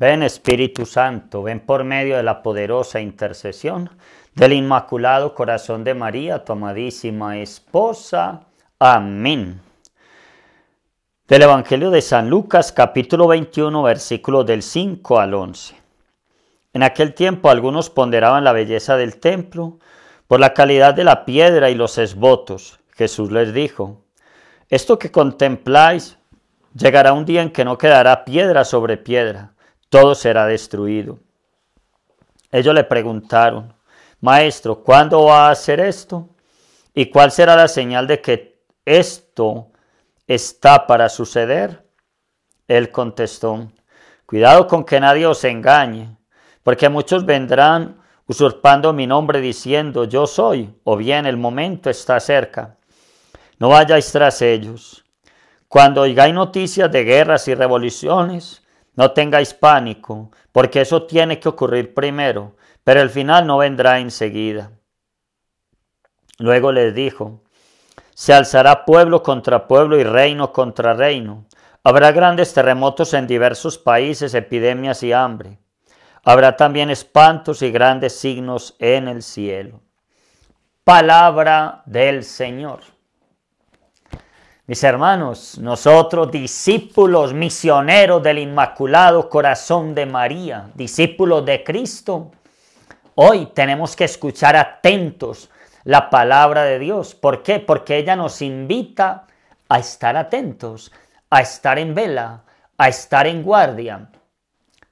Ven Espíritu Santo, ven por medio de la poderosa intercesión del Inmaculado Corazón de María, tu amadísima esposa. Amén. Del Evangelio de San Lucas capítulo 21 versículo del 5 al 11. En aquel tiempo algunos ponderaban la belleza del templo por la calidad de la piedra y los esbotos. Jesús les dijo, esto que contempláis llegará un día en que no quedará piedra sobre piedra todo será destruido. Ellos le preguntaron, Maestro, ¿cuándo va a hacer esto? ¿Y cuál será la señal de que esto está para suceder? Él contestó, Cuidado con que nadie os engañe, porque muchos vendrán usurpando mi nombre diciendo, Yo soy, o bien el momento está cerca. No vayáis tras ellos. Cuando oigáis noticias de guerras y revoluciones, no tengáis pánico, porque eso tiene que ocurrir primero, pero el final no vendrá enseguida. Luego les dijo, se alzará pueblo contra pueblo y reino contra reino. Habrá grandes terremotos en diversos países, epidemias y hambre. Habrá también espantos y grandes signos en el cielo. Palabra del Señor. Mis hermanos, nosotros discípulos misioneros del Inmaculado Corazón de María, discípulos de Cristo, hoy tenemos que escuchar atentos la palabra de Dios. ¿Por qué? Porque ella nos invita a estar atentos, a estar en vela, a estar en guardia.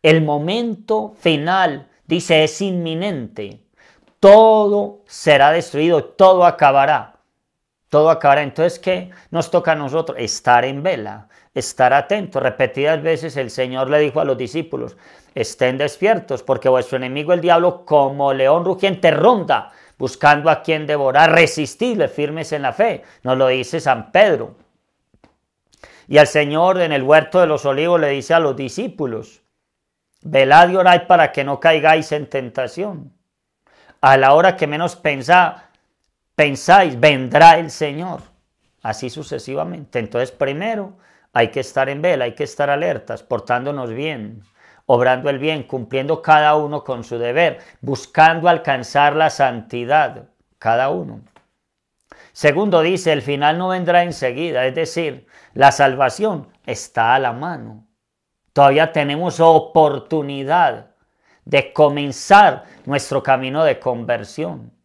El momento final, dice, es inminente. Todo será destruido, todo acabará todo acabará. Entonces, ¿qué nos toca a nosotros? Estar en vela, estar atentos. Repetidas veces el Señor le dijo a los discípulos, estén despiertos, porque vuestro enemigo el diablo, como león rugiente, ronda, buscando a quien devorar, resistidle, firmes en la fe. Nos lo dice San Pedro. Y al Señor en el huerto de los olivos le dice a los discípulos, velad y orad para que no caigáis en tentación. A la hora que menos pensáis pensáis, vendrá el Señor, así sucesivamente. Entonces, primero hay que estar en vela, hay que estar alertas, portándonos bien, obrando el bien, cumpliendo cada uno con su deber, buscando alcanzar la santidad, cada uno. Segundo dice, el final no vendrá enseguida, es decir, la salvación está a la mano. Todavía tenemos oportunidad de comenzar nuestro camino de conversión.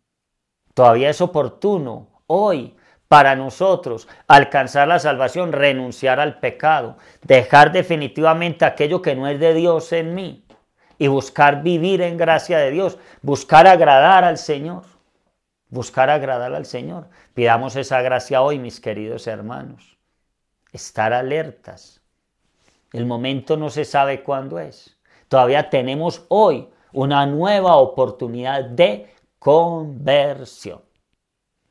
Todavía es oportuno hoy para nosotros alcanzar la salvación, renunciar al pecado, dejar definitivamente aquello que no es de Dios en mí y buscar vivir en gracia de Dios, buscar agradar al Señor, buscar agradar al Señor. Pidamos esa gracia hoy, mis queridos hermanos. Estar alertas. El momento no se sabe cuándo es. Todavía tenemos hoy una nueva oportunidad de conversión.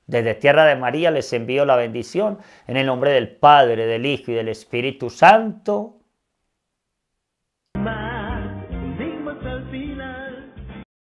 Desde Tierra de María les envío la bendición en el nombre del Padre, del Hijo y del Espíritu Santo.